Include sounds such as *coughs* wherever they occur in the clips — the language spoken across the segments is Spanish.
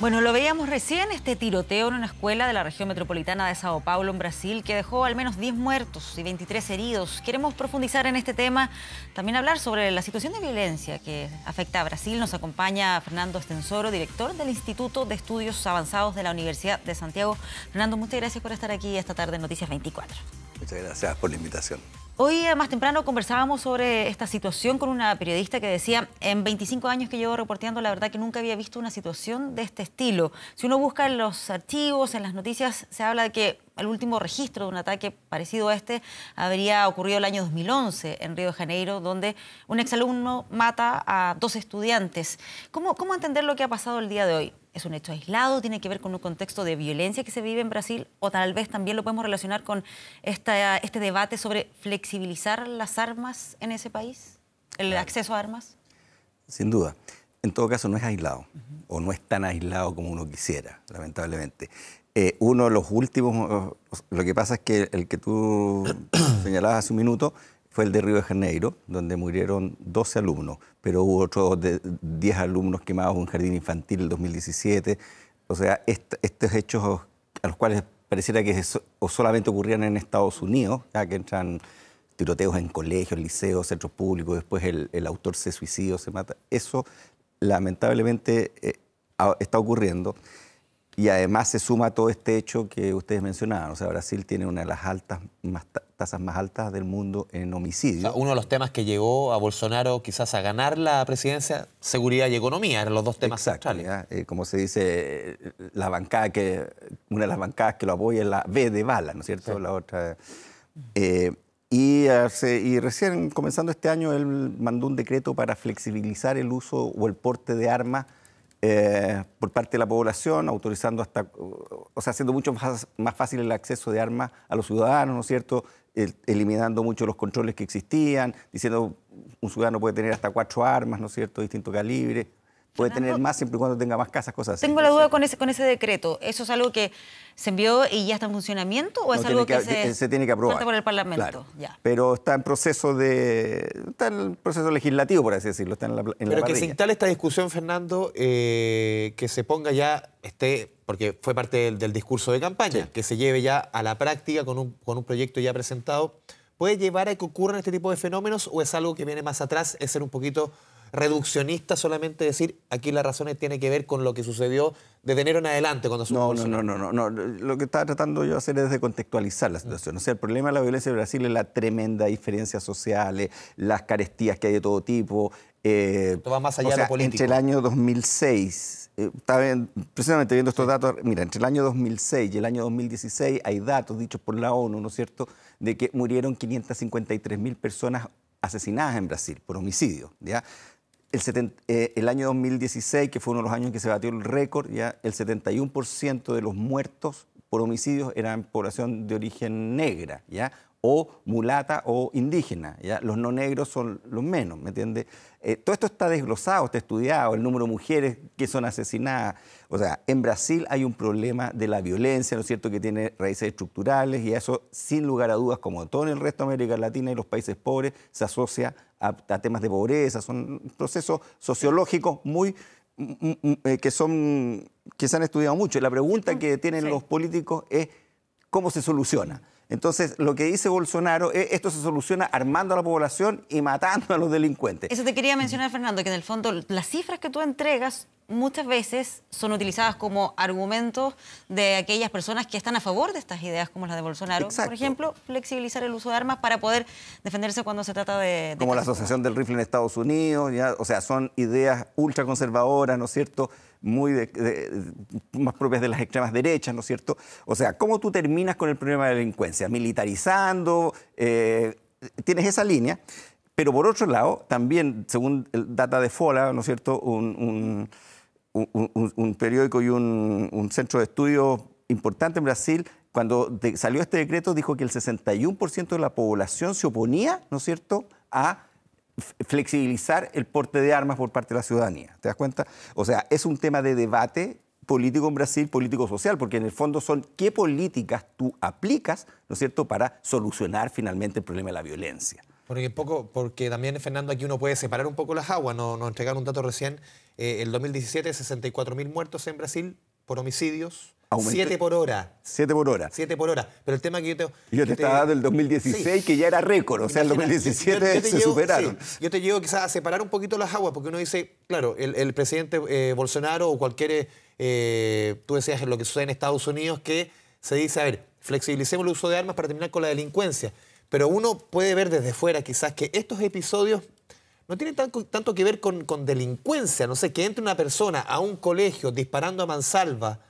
Bueno, lo veíamos recién, este tiroteo en una escuela de la región metropolitana de Sao Paulo, en Brasil, que dejó al menos 10 muertos y 23 heridos. Queremos profundizar en este tema, también hablar sobre la situación de violencia que afecta a Brasil. Nos acompaña Fernando Estensoro, director del Instituto de Estudios Avanzados de la Universidad de Santiago. Fernando, muchas gracias por estar aquí esta tarde en Noticias 24. Muchas gracias por la invitación. Hoy eh, más temprano conversábamos sobre esta situación con una periodista que decía, en 25 años que llevo reporteando, la verdad que nunca había visto una situación de este estilo. Si uno busca en los archivos, en las noticias, se habla de que el último registro de un ataque parecido a este habría ocurrido el año 2011 en Río de Janeiro, donde un exalumno mata a dos estudiantes. ¿Cómo, cómo entender lo que ha pasado el día de hoy? ¿Es un hecho aislado? ¿Tiene que ver con un contexto de violencia que se vive en Brasil? ¿O tal vez también lo podemos relacionar con esta, este debate sobre flexibilizar las armas en ese país? ¿El acceso a armas? Sin duda. En todo caso, no es aislado, o no es tan aislado como uno quisiera, lamentablemente. Eh, uno de los últimos, lo que pasa es que el que tú *coughs* señalabas hace un minuto, fue el de Río de Janeiro, donde murieron 12 alumnos, pero hubo otros de 10 alumnos quemados en un jardín infantil en 2017. O sea, estos hechos a los cuales pareciera que solamente ocurrían en Estados Unidos, ya que entran tiroteos en colegios, liceos, centros públicos, después el, autor se suicida, se mata. Eso lamentablemente eh, está ocurriendo. Y además se suma todo este hecho que ustedes mencionaban. O sea, Brasil tiene una de las altas, más, tasas más altas del mundo en homicidios. uno de los temas que llegó a Bolsonaro quizás a ganar la presidencia, seguridad y economía, eran los dos temas Exacto, eh, como se dice, la bancada que, una de las bancadas que lo apoya es la B de bala, ¿no es cierto? La otra. Eh, y, recién, comenzando este año, él mandó un decreto para flexibilizar el uso o el porte de armas eh, por parte de la población, autorizando hasta, o sea, haciendo mucho más, más fácil el acceso de armas a los ciudadanos, ¿no es cierto? eliminando mucho los controles que existían, diciendo un ciudadano puede tener hasta cuatro armas, ¿no es cierto?, de distinto calibre, puede tener más siempre y cuando tenga más casas, cosas así. Tengo la duda con ese, con ese decreto. ¿Eso es algo que se envió y ya está en funcionamiento o es algo que, se, se, tiene que aprobar? por el Parlamento. Ya. Pero está en proceso de está en proceso legislativo, por así decirlo, está en la, Pero que se instale esta discusión, Fernando, eh, que se ponga ya, este, porque fue parte del, discurso de campaña, que se lleve ya a la práctica con con un proyecto ya presentado, ¿puede llevar a que ocurran este tipo de fenómenos o es algo que viene más atrás, es ser un poquito reduccionista solamente decir aquí las razones tiene que ver con lo que sucedió desde enero en adelante cuando no, no, no, no, no, no. Lo que estaba tratando yo de hacer es de contextualizar la situación. O sea, el problema de la violencia en Brasil es la tremenda diferencia social, eh, las carestías que hay de todo tipo. Eh, esto va más allá de lo político. Entre el año 2006, eh, precisamente viendo estos datos, mira, entre el año 2006 y el año 2016 hay datos dichos por la ONU, ¿no es cierto?, de que murieron 553 mil personas asesinadas en Brasil por homicidio, ¿ya? el, eh, el año 2016, que fue uno de los años en que se batió el récord, ya el 71% de los muertos por homicidios eran población de origen negra, ¿ya? o mulata o indígena. ¿ya? Los no negros son los menos, ¿me entiendes? Eh, todo esto está desglosado, está estudiado, el número de mujeres que son asesinadas. O sea, en Brasil hay un problema de la violencia, ¿no es cierto?, que tiene raíces estructurales y eso, sin lugar a dudas, como todo en el resto de América Latina y los países pobres, se asocia a, temas de pobreza. Son procesos sociológicos muy mm, mm, mm, eh, que son que se han estudiado mucho. La pregunta que tienen los políticos es cómo se soluciona. Entonces, lo que dice Bolsonaro es esto se soluciona armando a la población y matando a los delincuentes. Eso te quería mencionar, Fernando, que en el fondo las cifras que tú entregas muchas veces son utilizadas como argumentos de aquellas personas que están a favor de estas ideas como las de Bolsonaro. Por ejemplo, flexibilizar el uso de armas para poder defenderse cuando se trata de... como la Asociación del Rifle en Estados Unidos, ya, o sea, son ideas ultraconservadoras, ¿no es cierto? muy de, más propias de las extremas derechas, ¿no es cierto? O sea, ¿cómo tú terminas con el problema de la delincuencia? Militarizando, eh, tienes esa línea. Pero por otro lado, también, según data de FOLA, ¿no es cierto?, un, un, periódico y un, centro de estudio importante en Brasil, cuando salió este decreto dijo que el 61% de la población se oponía, ¿no es cierto?, a flexibilizar el porte de armas por parte de la ciudadanía. ¿Te das cuenta? O sea, es un tema de debate político en Brasil, político social, porque en el fondo son qué políticas tú aplicas, ¿no es cierto?, para solucionar finalmente el problema de la violencia. Porque, poco, porque también, Fernando, aquí uno puede separar un poco las aguas. Nos, entregaron un dato recién, eh, el 2017, 64.000 muertos en Brasil por homicidios, 7 Siete por hora. Siete por hora. Siete por hora. Pero el tema que yo te... Yo te estaba dando el 2016, que ya era récord. O sea, el 2017 yo, se superaron. Yo te llevo quizás a separar un poquito las aguas, porque uno dice, claro, el, presidente eh, Bolsonaro o cualquier... Eh, tú decías lo que sucede en Estados Unidos, que se dice, a ver, flexibilicemos el uso de armas para terminar con la delincuencia. Pero uno puede ver desde fuera quizás que estos episodios no tienen tanto, que ver con, con delincuencia. No sé, que entre una persona a un colegio disparando a mansalva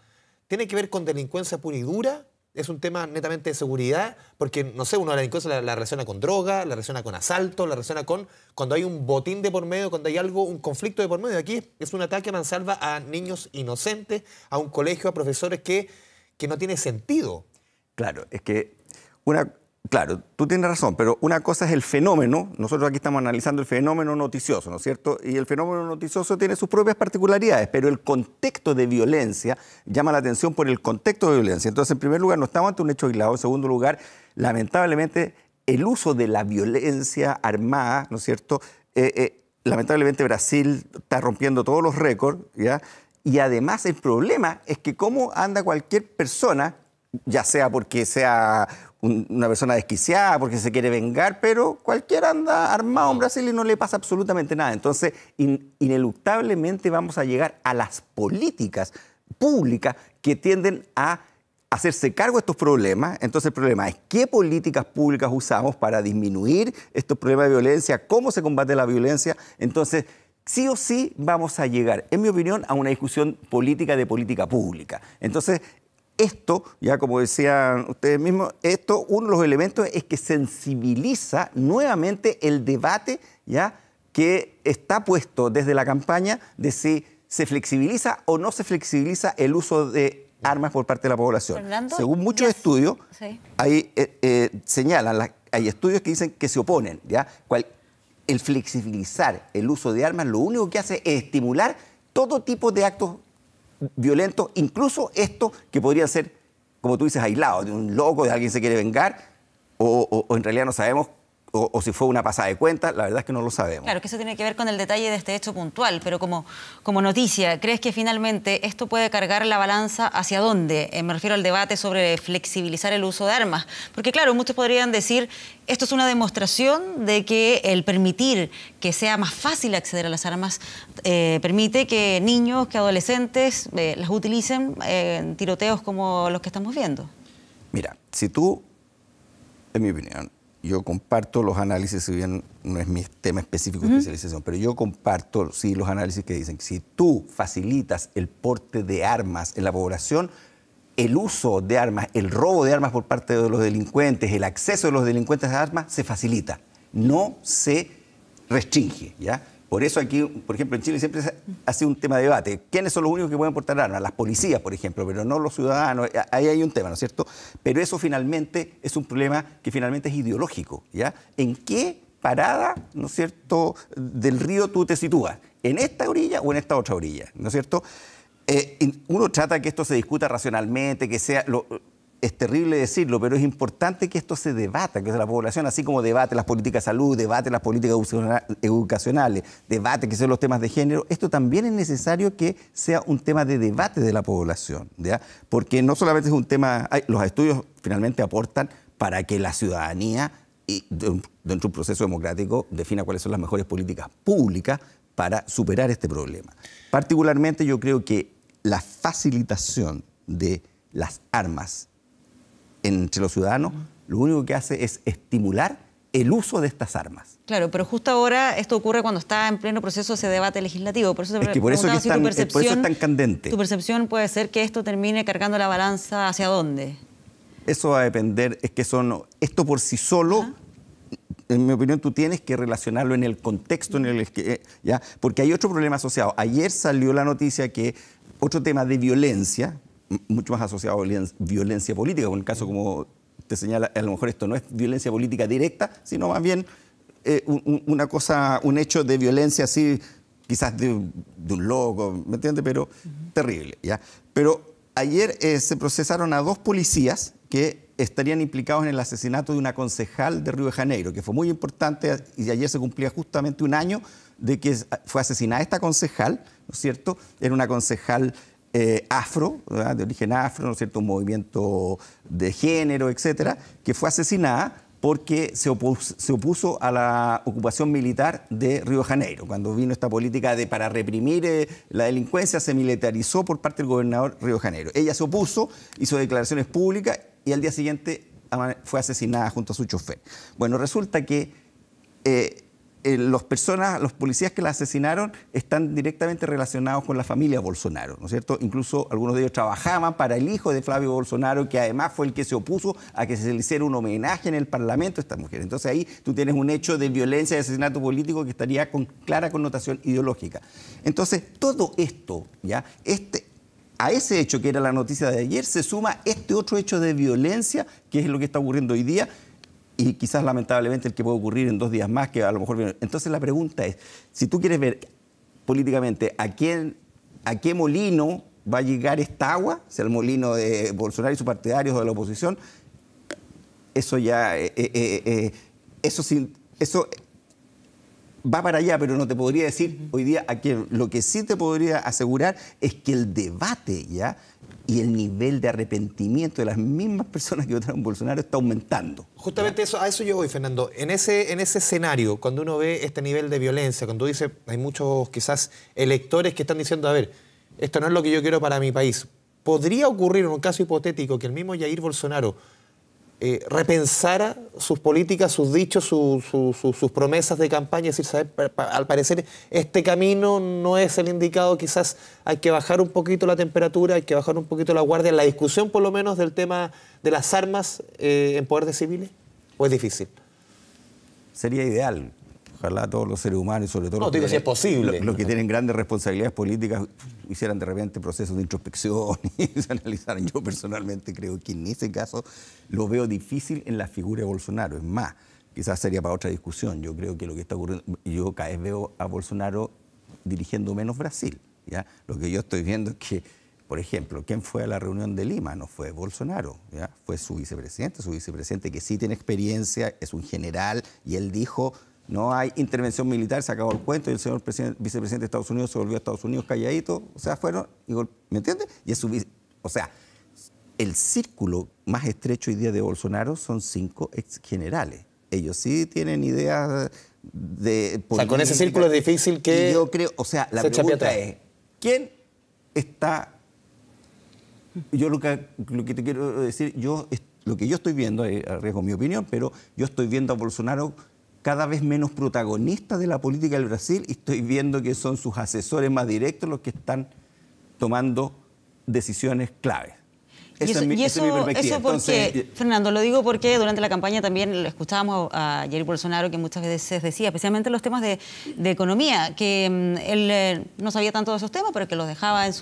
¿Tiene que ver con delincuencia pura y dura? ¿Es un tema netamente de seguridad? Porque, no sé, uno la delincuencia la, la relaciona con droga, la relaciona con asalto, la relaciona con cuando hay un botín de por medio, cuando hay algo, un conflicto de por medio. Aquí es un ataque a mansalva a niños inocentes, a un colegio, a profesores que, que no tiene sentido. Claro, es que una, Claro, tú tienes razón, pero una cosa es el fenómeno, nosotros aquí estamos analizando el fenómeno noticioso, ¿no es cierto? Y el fenómeno noticioso tiene sus propias particularidades, pero el contexto de violencia llama la atención por el contexto de violencia. Entonces, en primer lugar, no estamos ante un hecho aislado, en segundo lugar, lamentablemente, el uso de la violencia armada, ¿no es cierto? Eh, eh, lamentablemente Brasil está rompiendo todos los récords, ¿ya? Y además el problema es que cómo anda cualquier persona ya sea porque sea una persona desquiciada porque se quiere vengar, pero cualquiera anda armado en Brasil y no le pasa absolutamente nada. Entonces, ineluctablemente vamos a llegar a las políticas públicas que tienden a hacerse cargo de estos problemas. Entonces el problema es qué políticas públicas usamos para disminuir estos problemas de violencia, cómo se combate la violencia. Entonces, sí o sí vamos a llegar, en mi opinión, a una discusión política de política pública. Entonces, esto, ya como decían ustedes mismos, esto, uno de los elementos es que sensibiliza nuevamente el debate ya que está puesto desde la campaña de si se flexibiliza o no se flexibiliza el uso de armas por parte de la población. Según muchos estudios, hay, eh, eh, señalan, hay estudios que dicen que se oponen, ¿ya? el flexibilizar el uso de armas lo único que hace es estimular todo tipo de actos violento incluso esto que podría ser, como tú dices, aislado, de un loco, de alguien que se quiere vengar, o, o en realidad no sabemos o, si fue una pasada de cuenta, la verdad es que no lo sabemos. Claro, que eso tiene que ver con el detalle de este hecho puntual, pero como, como noticia, ¿crees que finalmente esto puede cargar la balanza hacia dónde? Eh, me refiero al debate sobre flexibilizar el uso de armas, porque claro, muchos podrían decir, esto es una demostración de que el permitir que sea más fácil acceder a las armas eh, permite que niños, que adolescentes eh, las utilicen en tiroteos como los que estamos viendo. Mira, si tú, en mi opinión, yo comparto los análisis, si bien no es mi tema específico de especialización, pero yo comparto sí los análisis que dicen que si tú facilitas el porte de armas en la población, el uso de armas, el robo de armas por parte de los delincuentes, el acceso de los delincuentes a armas se facilita, no se restringe, ¿ya? Por eso aquí, por ejemplo, en Chile siempre ha sido un tema de debate. ¿Quiénes son los únicos que pueden portar armas? Las policías, por ejemplo, pero no los ciudadanos. Ahí hay un tema, ¿no es cierto? Pero eso finalmente es un problema que finalmente es ideológico, ¿ya? ¿En qué parada, ¿no es cierto?, del río tú te sitúas, en esta orilla o en esta otra orilla, ¿no es cierto? Eh, uno trata que esto se discuta racionalmente, que sea es terrible decirlo, pero es importante que esto se debata, que la población, así como debate las políticas de salud, debate las políticas educacionales, debate que son los temas de género, esto también es necesario que sea un tema de debate de la población, porque no solamente es un tema, los estudios finalmente aportan para que la ciudadanía, dentro de un proceso democrático, defina cuáles son las mejores políticas públicas para superar este problema. Particularmente yo creo que la facilitación de las armas entre los ciudadanos, lo único que hace es estimular el uso de estas armas. Claro, pero justo ahora esto ocurre cuando está en pleno proceso ese debate legislativo. Por eso es que por eso, es tan, candente. ¿Tu percepción puede ser que esto termine cargando la balanza hacia dónde? Eso va a depender, es que son, esto por sí solo, en mi opinión, tú tienes que relacionarlo en el contexto en el que, eh, ¿ya? Porque hay otro problema asociado. Ayer salió la noticia que otro tema de violencia, mucho más asociado a violencia política, con el caso como te señala, a lo mejor esto no es violencia política directa, sino más bien eh, un, una cosa, un hecho de violencia así, quizás de, un loco, ¿me entiendes? Pero terrible, ¿ya? Pero ayer eh, se procesaron a dos policías que estarían implicados en el asesinato de una concejal de Río de Janeiro, que fue muy importante y ayer se cumplía justamente un año de que fue asesinada esta concejal, ¿no es cierto? Era una concejal eh, afro, de origen afro, cierto? un movimiento de género, etcétera, que fue asesinada porque se opuso, a la ocupación militar de Río Janeiro. Cuando vino esta política de para reprimir eh, la delincuencia, se militarizó por parte del gobernador Río de Janeiro. Ella se opuso, hizo declaraciones públicas y al día siguiente fue asesinada junto a su chofer. Bueno, resulta que eh, eh, los personas, los policías que la asesinaron están directamente relacionados con la familia Bolsonaro, ¿no es cierto? Incluso algunos de ellos trabajaban para el hijo de Flavio Bolsonaro, que además fue el que se opuso a que se le hiciera un homenaje en el Parlamento a esta mujer. Entonces ahí tú tienes un hecho de violencia y asesinato político que estaría con clara connotación ideológica. Entonces todo esto, ¿ya? Este, a ese hecho que era la noticia de ayer se suma este otro hecho de violencia, que es lo que está ocurriendo hoy día, y quizás lamentablemente el que puede ocurrir en dos días más, que a lo mejor... Entonces la pregunta es, si tú quieres ver políticamente a quién, a qué molino va a llegar esta agua, sea el molino de Bolsonaro y sus partidarios o de la oposición, eso ya, eh, eh, eh, eso, eso va para allá, pero no te podría decir hoy día a quién. Lo que sí te podría asegurar es que el debate ya y el nivel de arrepentimiento de las mismas personas que votaron Bolsonaro está aumentando. Justamente eso, a eso yo voy, Fernando. En ese, en ese escenario, cuando uno ve este nivel de violencia, cuando dice, hay muchos quizás electores que están diciendo, a ver, esto no es lo que yo quiero para mi país. ¿Podría ocurrir en un caso hipotético que el mismo Jair Bolsonaro eh, repensara sus políticas, sus dichos, sus promesas de campaña, es decir, al parecer este camino no es el indicado, quizás hay que bajar un poquito la temperatura, hay que bajar un poquito la guardia, en la discusión por lo menos del tema de las armas eh, en poder de civiles, o es difícil. Sería ideal, ojalá todos los seres humanos sobre todo los, que, que tienen grandes responsabilidades políticas hicieran de repente procesos de introspección *laughs* y se analizaran. Yo personalmente creo que en ese caso lo veo difícil en la figura de Bolsonaro. Es más, quizás sería para otra discusión. Yo creo que lo que está ocurriendo, yo cada vez veo a Bolsonaro dirigiendo menos Brasil. ¿ya? Lo que yo estoy viendo es que, por ejemplo, ¿quién fue a la reunión de Lima? No fue Bolsonaro, ¿ya? fue su vicepresidente, su vicepresidente que sí tiene experiencia, es un general, y él dijo, no hay intervención militar, se acabó el cuento y el señor vicepresidente de Estados Unidos se volvió a Estados Unidos calladito. O sea, fueron, ¿me entiendes? Y o sea, el círculo más estrecho hoy día de Bolsonaro son cinco ex generales. Ellos sí tienen ideas de. O sea, con ese círculo es difícil que. yo creo, o sea, la pregunta es: ¿quién está.? Yo lo que, lo que te quiero decir, yo, lo que yo estoy viendo, eh, arriesgo mi opinión, pero yo estoy viendo a Bolsonaro cada vez menos protagonistas de la política del Brasil y estoy viendo que son sus asesores más directos los que están tomando decisiones claves y eso, porque, Fernando, lo digo porque durante la campaña también escuchábamos a Jair Bolsonaro que muchas veces decía, especialmente los temas de, economía, que mm, él eh, no sabía tanto de esos temas, pero que los dejaba en,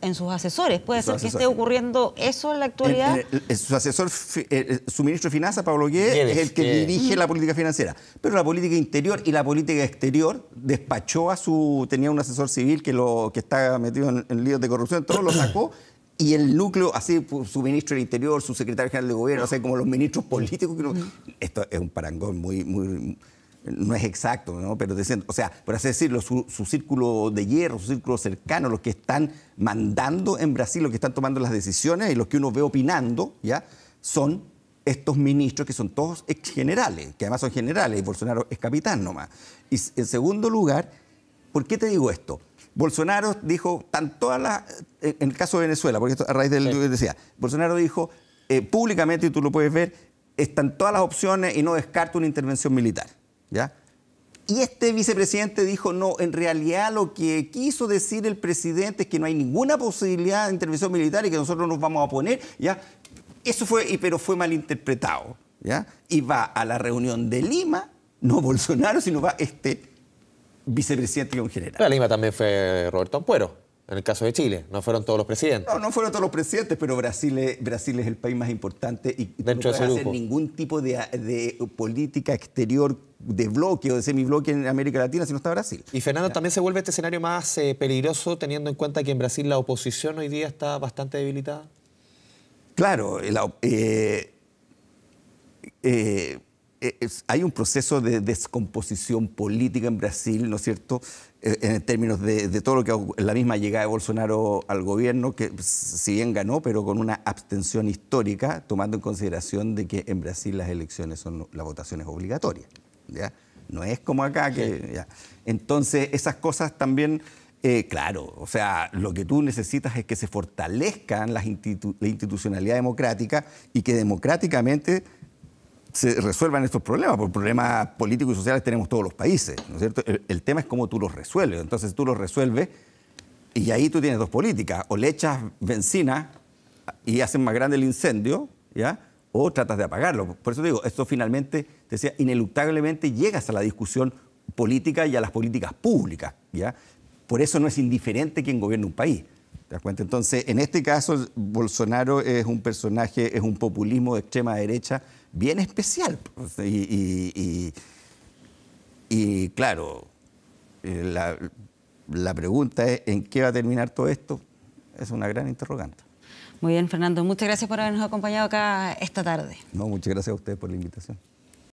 en, sus asesores. ¿Puede ser que esté ocurriendo eso en la actualidad? su asesor, eh, eh, su ministro de Finanzas, Pablo Gué, es el que dirige la política financiera. Pero la política interior y la política exterior despachó a su... Tenía un asesor civil que, lo, que está metido en, en líos de corrupción, todo lo sacó y el núcleo, así su ministro del Interior, su secretario general de gobierno, o sea, como los ministros políticos. esto es un parangón muy, muy, no es exacto, ¿no? Pero diciendo, o sea, por así decirlo, su, círculo de hierro, su círculo cercano, los que están mandando en Brasil, los que están tomando las decisiones y los que uno ve opinando, ¿ya? Son estos ministros que son todos ex generales, que además son generales, y Bolsonaro es capitán nomás. Y en segundo lugar, ¿por qué te digo esto? Bolsonaro dijo, están todas las, eh, en el caso de Venezuela, porque esto a raíz del que decía, Bolsonaro dijo eh, públicamente, y tú lo puedes ver, están todas las opciones y no descarta una intervención militar. ¿ya? Y este vicepresidente dijo, no, en realidad lo que quiso decir el presidente es que no hay ninguna posibilidad de intervención militar y que nosotros nos vamos a poner, ¿ya? Eso fue, pero fue malinterpretado, ¿ya? Y va a la reunión de Lima, no Bolsonaro, sino va este vicepresidente y un general. La Lima también fue Roberto Ampuero. En el caso de Chile, no fueron todos los presidentes. No, no fueron todos los presidentes, pero Brasil es, Brasil es el país más importante y Dentro no puede hacer ningún tipo de, política exterior de bloque o de semibloque en América Latina si no está Brasil. Y Fernando, también se vuelve este escenario más eh, peligroso teniendo en cuenta que en Brasil la oposición hoy día está bastante debilitada. Claro, la, eh, eh, eh, hay un proceso de descomposición política en Brasil, ¿no es cierto? Eh, en términos de, todo lo que la misma llegada de Bolsonaro al gobierno, que pues, si bien ganó, pero con una abstención histórica, tomando en consideración de que en Brasil las elecciones son las votaciones obligatorias. ¿ya? No es como acá que. Entonces, esas cosas también. Eh, claro, o sea, lo que tú necesitas es que se fortalezcan las la institucionalidad democrática y que democráticamente se resuelvan estos problemas, porque problemas políticos y sociales tenemos todos los países, ¿no es cierto? El, tema es cómo tú los resuelves. Entonces tú los resuelves y ahí tú tienes dos políticas, o le echas benzina y hacen más grande el incendio, ¿ya? O tratas de apagarlo. Por eso digo, esto finalmente, te decía, ineluctablemente llegas a la discusión política y a las políticas públicas, ¿ya? Por eso no es indiferente quien gobierna un país. ¿Te das cuenta? Entonces, en este caso, Bolsonaro es un personaje, es un populismo de extrema derecha bien especial. Y, y, claro, eh, la, la pregunta es en qué va a terminar todo esto, es una gran interrogante. Muy bien, Fernando, muchas gracias por habernos acompañado acá esta tarde. No, muchas gracias a ustedes por la invitación.